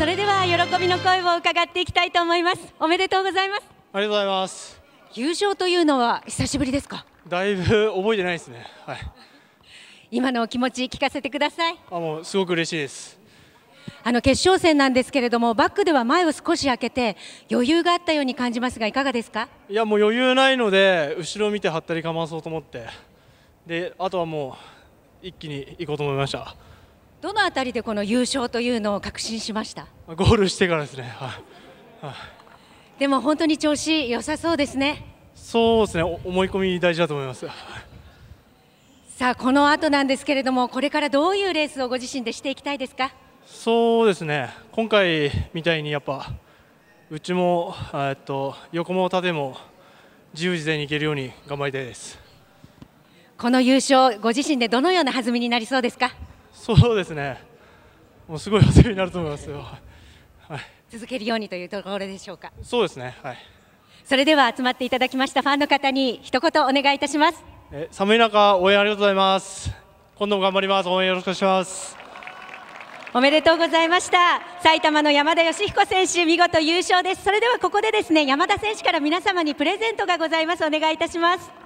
それでは喜びの声を伺っていきたいと思いますおめでとうございますありがとうございます優勝というのは久しぶりですかだいぶ覚えてないですねはい。今のお気持ち聞かせてくださいあもうすごく嬉しいですあの決勝戦なんですけれどもバックでは前を少し開けて余裕があったように感じますがいかがですかいやもう余裕ないので後ろを見てはったりかまそうと思ってであとはもう一気に行こうと思いましたどのあたりでこの優勝というのを確信しましたゴールしてからですね、はい、はい、でも本当に調子良さそうですねそうですね思い込み大事だと思いますさあこの後なんですけれどもこれからどういうレースをご自身でしていきたいですかそうですね今回みたいにやっぱうちもえっと横も縦も自由自在にいけるように頑張りたいですこの優勝ご自身でどのような弾みになりそうですかそうですね、もうすごい走りになると思いますよ、はい、続けるようにというところでしょうか。そうですね、はい、それでは集まっていただきましたファンの方に一言お願いいたします。え寒い中、応援ありがとうございます。今度も頑張ります。応援よろしくお願いします。おめでとうございました埼玉の山田義彦選手見事優勝ですそれではここでですね山田選手から皆様にプレゼントがございますお願いいたします